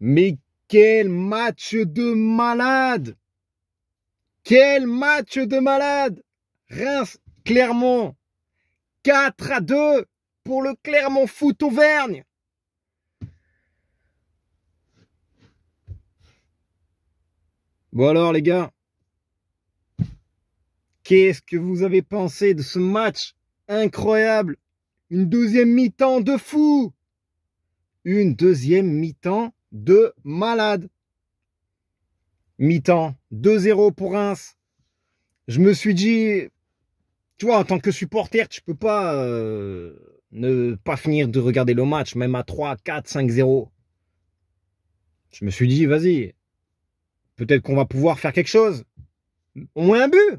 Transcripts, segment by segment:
Mais quel match de malade Quel match de malade Reims, Clermont. 4 à 2 pour le Clermont Foot Auvergne. Bon alors les gars, qu'est-ce que vous avez pensé de ce match incroyable Une deuxième mi-temps de fou Une deuxième mi-temps de malade. Mi-temps, 2-0 pour Reims. Je me suis dit, tu vois, en tant que supporter, tu peux pas euh, ne pas finir de regarder le match, même à 3, 4, 5-0. Je me suis dit, vas-y, peut-être qu'on va pouvoir faire quelque chose. Au moins un but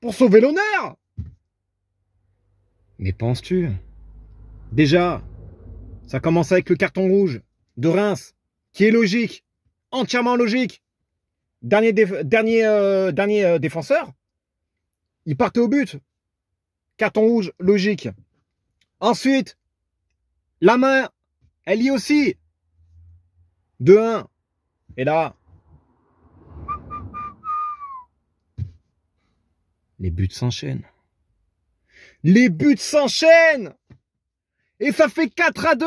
pour sauver l'honneur. Mais penses-tu Déjà, ça commence avec le carton rouge de Reims, qui est logique, entièrement logique. Dernier, dernier, euh, euh, défenseur, il partait au but. Carton rouge, logique. Ensuite, la main, elle y est aussi. De 1 Et là, les buts s'enchaînent. Les buts s'enchaînent Et ça fait 4 à 2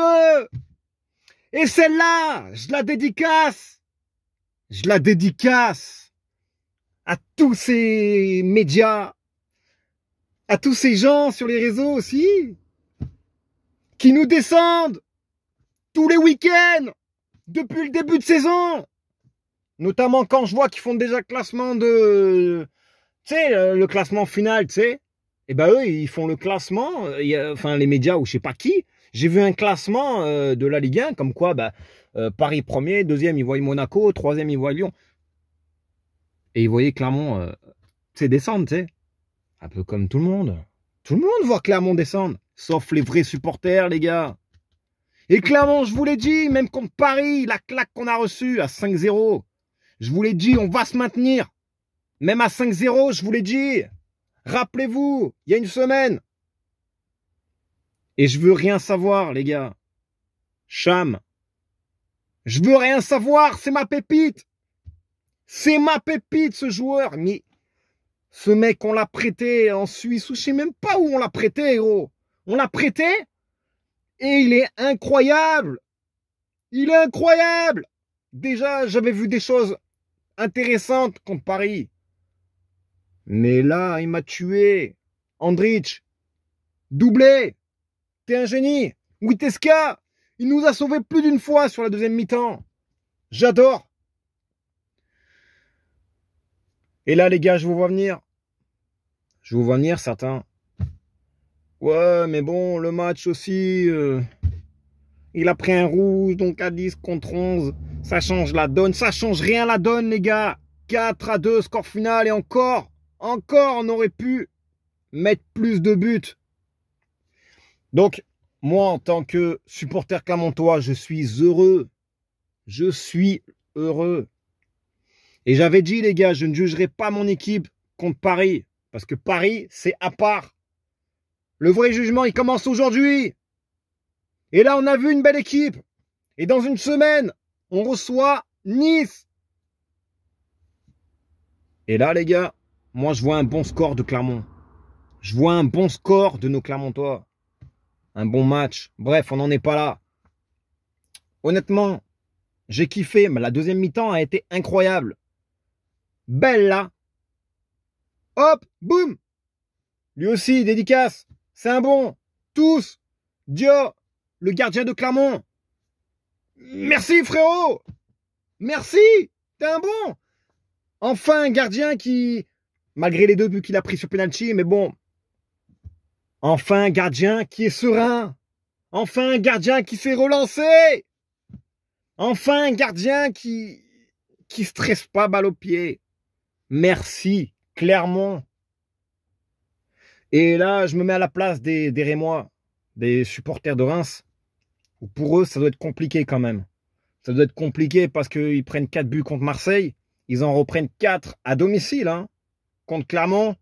et celle-là, je la dédicace. Je la dédicace à tous ces médias, à tous ces gens sur les réseaux aussi, qui nous descendent tous les week-ends depuis le début de saison. Notamment quand je vois qu'ils font déjà classement de, tu sais, euh, le classement final, tu sais. Et eh ben eux, ils font le classement, euh, enfin les médias ou je sais pas qui, j'ai vu un classement euh, de la Ligue 1 comme quoi bah, euh, Paris premier, deuxième ils voient Monaco, troisième ils voient Lyon. Et ils voyaient Clermont euh, descendre, tu sais. Un peu comme tout le monde. Tout le monde voit Clermont descendre, sauf les vrais supporters, les gars. Et Clermont, je vous l'ai dit, même contre Paris, la claque qu'on a reçue à 5-0, je vous l'ai dit, on va se maintenir. Même à 5-0, je vous l'ai dit. Rappelez-vous, il y a une semaine, et je veux rien savoir, les gars. Cham. Je veux rien savoir, c'est ma pépite. C'est ma pépite, ce joueur. Mais ce mec, on l'a prêté en Suisse ou je sais même pas où on l'a prêté, gros. On l'a prêté et il est incroyable. Il est incroyable. Déjà, j'avais vu des choses intéressantes contre Paris. Mais là, il m'a tué. Andrich, doublé. T'es un génie Witeska Il nous a sauvés plus d'une fois sur la deuxième mi-temps J'adore Et là, les gars, je vous vois venir. Je vous vois venir, certains. Ouais, mais bon, le match aussi... Euh, il a pris un rouge, donc à 10 contre 11. Ça change la donne. Ça change rien la donne, les gars 4 à 2, score final. Et encore, encore, on aurait pu mettre plus de buts. Donc, moi, en tant que supporter clermontois, je suis heureux. Je suis heureux. Et j'avais dit, les gars, je ne jugerai pas mon équipe contre Paris. Parce que Paris, c'est à part. Le vrai jugement, il commence aujourd'hui. Et là, on a vu une belle équipe. Et dans une semaine, on reçoit Nice. Et là, les gars, moi, je vois un bon score de Clermont. Je vois un bon score de nos Clermontois un bon match. Bref, on n'en est pas là. Honnêtement, j'ai kiffé, mais la deuxième mi-temps a été incroyable. Belle là. Hop, boum. Lui aussi, dédicace. C'est un bon. Tous. Dio, le gardien de Clermont. Merci frérot. Merci. T'es un bon. Enfin, un gardien qui, malgré les deux buts qu'il a pris sur penalty, mais bon, Enfin un gardien qui est serein. Enfin un gardien qui s'est relancé. Enfin un gardien qui qui stresse pas balle au pied. Merci, Clermont. Et là, je me mets à la place des, des Rémois, des supporters de Reims. pour eux, ça doit être compliqué quand même. Ça doit être compliqué parce qu'ils prennent 4 buts contre Marseille. Ils en reprennent 4 à domicile hein, contre Clermont.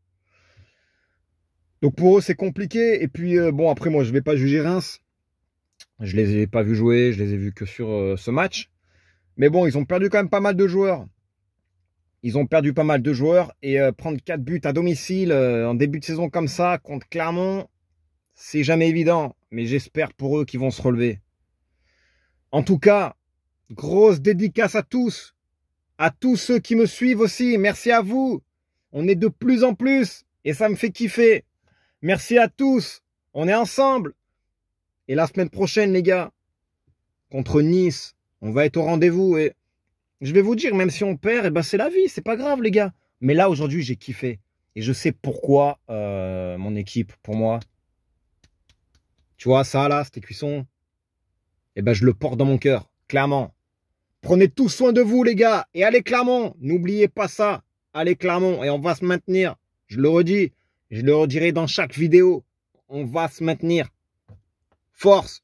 Donc pour eux, c'est compliqué. Et puis, euh, bon, après, moi, je ne vais pas juger Reims. Je les ai pas vus jouer, je les ai vus que sur euh, ce match. Mais bon, ils ont perdu quand même pas mal de joueurs. Ils ont perdu pas mal de joueurs. Et euh, prendre 4 buts à domicile en début de saison comme ça, contre Clermont, c'est jamais évident. Mais j'espère pour eux qu'ils vont se relever. En tout cas, grosse dédicace à tous. À tous ceux qui me suivent aussi. Merci à vous. On est de plus en plus. Et ça me fait kiffer. Merci à tous. On est ensemble. Et la semaine prochaine, les gars, contre Nice, on va être au rendez-vous. Et je vais vous dire, même si on perd, eh ben c'est la vie, c'est pas grave, les gars. Mais là, aujourd'hui, j'ai kiffé. Et je sais pourquoi euh, mon équipe, pour moi, tu vois, ça là, c'était cuisson. Eh ben, je le porte dans mon cœur, clairement. Prenez tout soin de vous, les gars. Et allez, Clermont, n'oubliez pas ça. Allez, Clermont, et on va se maintenir. Je le redis, je le redirai dans chaque vidéo. On va se maintenir. Force